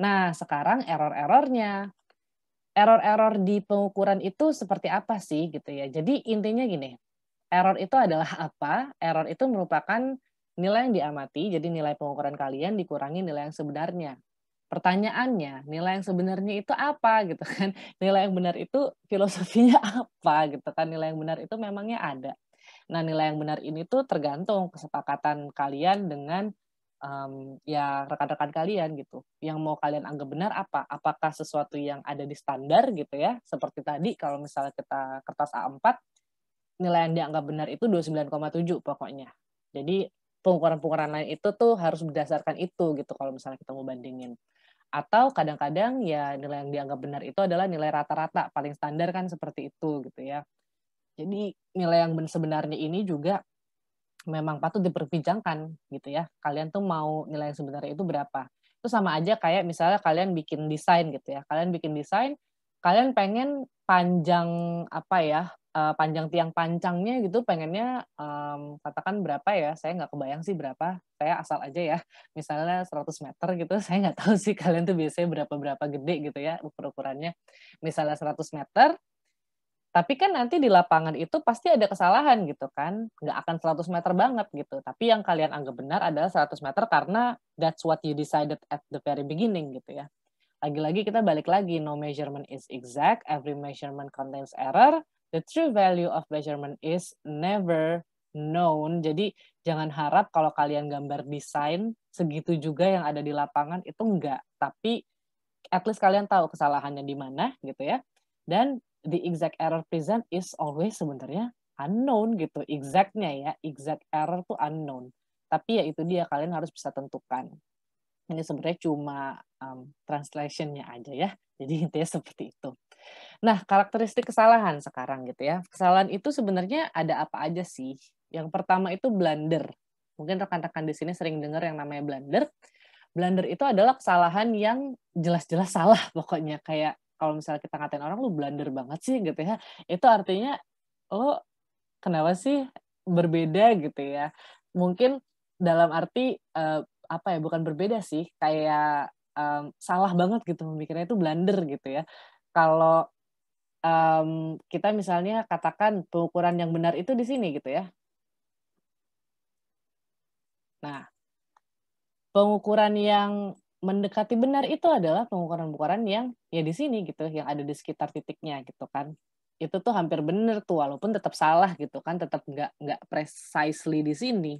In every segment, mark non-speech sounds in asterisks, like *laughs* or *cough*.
Nah, sekarang error-errornya. Error-error di pengukuran itu seperti apa sih gitu ya. Jadi intinya gini, error itu adalah apa? Error itu merupakan nilai yang diamati, jadi nilai pengukuran kalian dikurangi nilai yang sebenarnya. Pertanyaannya, nilai yang sebenarnya itu apa gitu kan? *laughs* Nilai yang benar itu filosofinya *laughs* apa gitu kan? Nilai yang benar itu memangnya ada. Nah, nilai yang benar ini tuh tergantung kesepakatan kalian dengan um, ya rekan-rekan kalian gitu. Yang mau kalian anggap benar apa? Apakah sesuatu yang ada di standar gitu ya? Seperti tadi kalau misalnya kita kertas A4 nilai yang dianggap benar itu 29,7 pokoknya. Jadi pengukuran-pengukuran lain itu tuh harus berdasarkan itu gitu kalau misalnya kita mau bandingin. Atau kadang-kadang ya nilai yang dianggap benar itu adalah nilai rata-rata, paling standar kan seperti itu gitu ya. Jadi nilai yang sebenarnya ini juga memang patut diperbincangkan gitu ya. Kalian tuh mau nilai yang sebenarnya itu berapa? Itu sama aja kayak misalnya kalian bikin desain gitu ya. Kalian bikin desain, kalian pengen panjang apa ya? Eh, panjang tiang pancangnya gitu pengennya um, katakan berapa ya saya nggak kebayang sih berapa saya asal aja ya misalnya 100 meter gitu *laughs* saya nggak tahu sih kalian tuh biasanya berapa berapa gede gitu ya ukur ukurannya misalnya 100 meter tapi kan nanti di lapangan itu pasti ada kesalahan gitu kan. Nggak akan 100 meter banget gitu. Tapi yang kalian anggap benar adalah 100 meter karena that's what you decided at the very beginning gitu ya. Lagi-lagi kita balik lagi, no measurement is exact, every measurement contains error, the true value of measurement is never known. Jadi jangan harap kalau kalian gambar desain segitu juga yang ada di lapangan itu enggak. Tapi at least kalian tahu kesalahannya di mana gitu ya. Dan the exact error present is always sebenarnya unknown gitu exactnya ya exact error tuh unknown tapi ya itu dia kalian harus bisa tentukan ini sebenarnya cuma um, translationnya aja ya jadi *laughs* intinya seperti itu nah karakteristik kesalahan sekarang gitu ya kesalahan itu sebenarnya ada apa aja sih yang pertama itu blunder mungkin rekan-rekan di sini sering dengar yang namanya blunder blunder itu adalah kesalahan yang jelas-jelas salah *laughs* pokoknya kayak kalau misalnya kita ngatain orang lu blunder banget sih gitu ya itu artinya lo kenapa sih berbeda gitu ya mungkin dalam arti uh, apa ya bukan berbeda sih kayak um, salah banget gitu memikirnya itu blunder gitu ya kalau um, kita misalnya katakan pengukuran yang benar itu di sini gitu ya nah pengukuran yang mendekati benar itu adalah pengukuran-pengukuran yang ya di sini gitu, yang ada di sekitar titiknya gitu kan. Itu tuh hampir benar tuh, walaupun tetap salah gitu kan, tetap nggak nggak precisely di sini.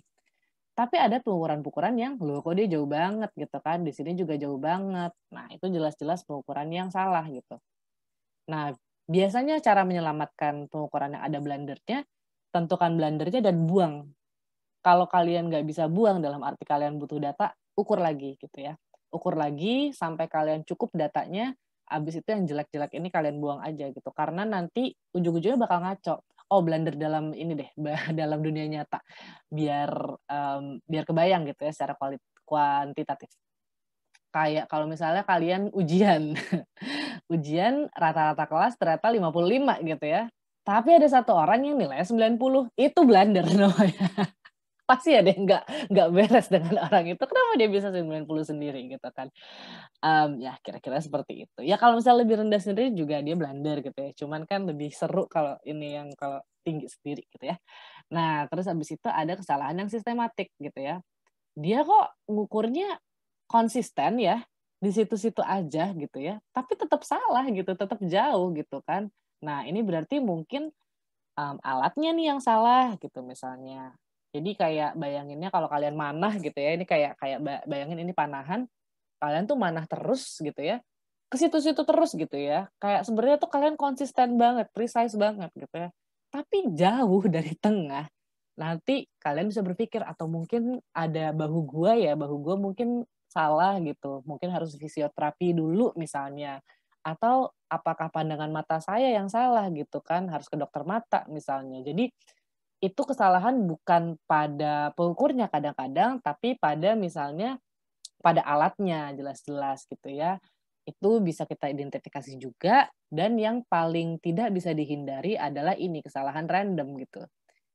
Tapi ada pengukuran-pengukuran yang loh kok dia jauh banget gitu kan, di sini juga jauh banget. Nah itu jelas-jelas pengukuran yang salah gitu. Nah biasanya cara menyelamatkan pengukuran yang ada blendernya, tentukan blendernya dan buang. Kalau kalian nggak bisa buang dalam arti kalian butuh data, ukur lagi gitu ya ukur lagi sampai kalian cukup datanya abis itu yang jelek-jelek ini kalian buang aja gitu karena nanti ujung-ujungnya bakal ngaco oh blender dalam ini deh *laughs* dalam dunia nyata biar um, biar kebayang gitu ya secara kuantitatif kayak kalau misalnya kalian ujian *laughs* ujian rata-rata kelas ternyata 55 gitu ya tapi ada satu orang yang nilai 90 itu blender *laughs* namanya pasti ada yang nggak nggak beres dengan orang itu kenapa dia bisa 90 sendiri gitu kan um, ya kira-kira seperti itu ya kalau misalnya lebih rendah sendiri juga dia blunder gitu ya cuman kan lebih seru kalau ini yang kalau tinggi sendiri gitu ya nah terus abis itu ada kesalahan yang sistematik gitu ya dia kok ngukurnya konsisten ya di situ-situ aja gitu ya tapi tetap salah gitu tetap jauh gitu kan nah ini berarti mungkin um, alatnya nih yang salah gitu misalnya jadi kayak bayanginnya kalau kalian manah gitu ya, ini kayak kayak bayangin ini panahan, kalian tuh manah terus gitu ya, ke situ-situ terus gitu ya. Kayak sebenarnya tuh kalian konsisten banget, precise banget gitu ya. Tapi jauh *laughs* dari tengah. Nanti kalian bisa berpikir atau mungkin ada bahu gua ya, bahu gua mungkin salah gitu. Mungkin harus fisioterapi dulu misalnya. Atau apakah pandangan mata saya yang salah gitu kan, harus ke dokter mata misalnya. Jadi itu kesalahan bukan pada pengukurnya kadang-kadang tapi pada misalnya pada alatnya jelas-jelas gitu ya itu bisa kita identifikasi juga dan yang paling tidak bisa dihindari adalah ini kesalahan random gitu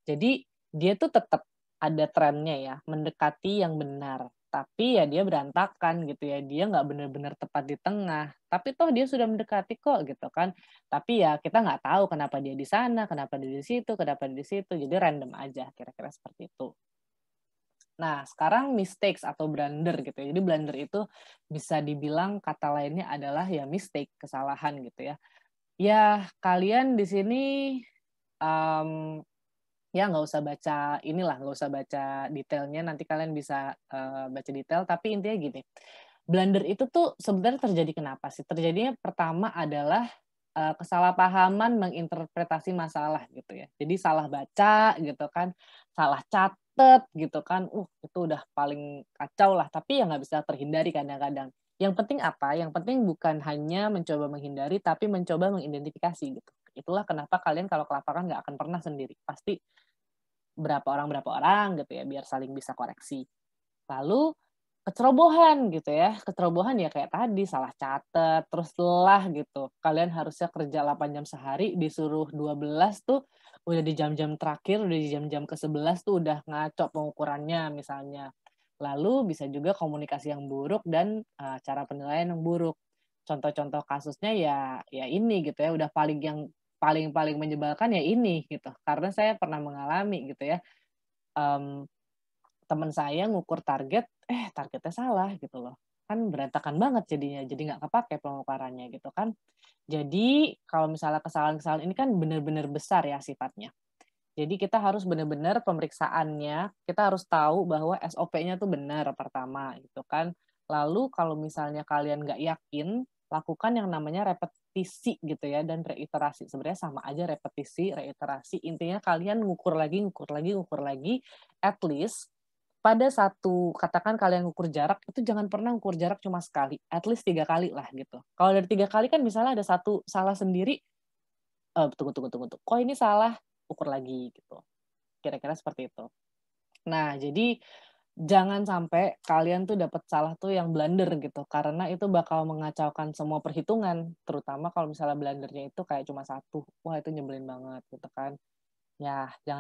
jadi dia tuh tetap ada trennya ya mendekati yang benar tapi ya dia berantakan gitu ya dia nggak benar-benar tepat di tengah tapi toh dia sudah mendekati kok gitu kan tapi ya kita nggak tahu kenapa dia di sana kenapa dia di situ kenapa dia di situ jadi random aja kira-kira seperti itu nah sekarang mistakes atau blunder gitu ya jadi blunder itu bisa dibilang kata lainnya adalah ya mistake kesalahan gitu ya ya kalian di sini um, ya nggak usah baca inilah nggak usah baca detailnya nanti kalian bisa uh, baca detail tapi intinya gini blunder itu tuh sebenarnya terjadi kenapa sih terjadinya pertama adalah uh, kesalahpahaman menginterpretasi masalah gitu ya jadi salah baca gitu kan salah catet gitu kan uh itu udah paling kacau lah tapi ya nggak bisa terhindari kadang-kadang yang penting apa yang penting bukan hanya mencoba menghindari tapi mencoba mengidentifikasi gitu Itulah kenapa kalian kalau kelaparan nggak akan pernah sendiri. Pasti berapa orang berapa orang gitu ya biar saling bisa koreksi. Lalu kecerobohan gitu ya. Kecerobohan ya kayak tadi salah catat, terus lelah gitu. Kalian harusnya kerja 8 jam sehari disuruh 12 tuh udah di jam-jam terakhir, udah di jam-jam ke-11 tuh udah ngaco pengukurannya misalnya. Lalu bisa juga komunikasi yang buruk dan uh, cara penilaian yang buruk. Contoh-contoh kasusnya ya ya ini gitu ya, udah paling yang paling-paling menyebalkan ya ini gitu karena saya pernah mengalami gitu ya um, teman saya ngukur target eh targetnya salah gitu loh kan berantakan banget jadinya jadi nggak kepake pengukarannya gitu kan jadi kalau misalnya kesalahan-kesalahan ini kan benar-benar besar ya sifatnya jadi kita harus benar-benar pemeriksaannya kita harus tahu bahwa SOP-nya tuh benar pertama gitu kan lalu kalau misalnya kalian nggak yakin lakukan yang namanya repetisi gitu ya dan reiterasi. Sebenarnya sama aja repetisi, reiterasi. Intinya kalian ngukur lagi, ngukur lagi, ngukur lagi. At least pada satu katakan kalian ngukur jarak itu jangan pernah ngukur jarak cuma sekali. At least tiga kali lah gitu. Kalau dari tiga kali kan misalnya ada satu salah sendiri, eh, tunggu tunggu tunggu tunggu. Kok ini salah? Ukur lagi gitu. Kira-kira seperti itu. Nah jadi jangan sampai kalian tuh dapat salah tuh yang blunder gitu karena itu bakal mengacaukan semua perhitungan terutama kalau misalnya blundernya itu kayak cuma satu wah itu nyebelin banget gitu kan ya jangan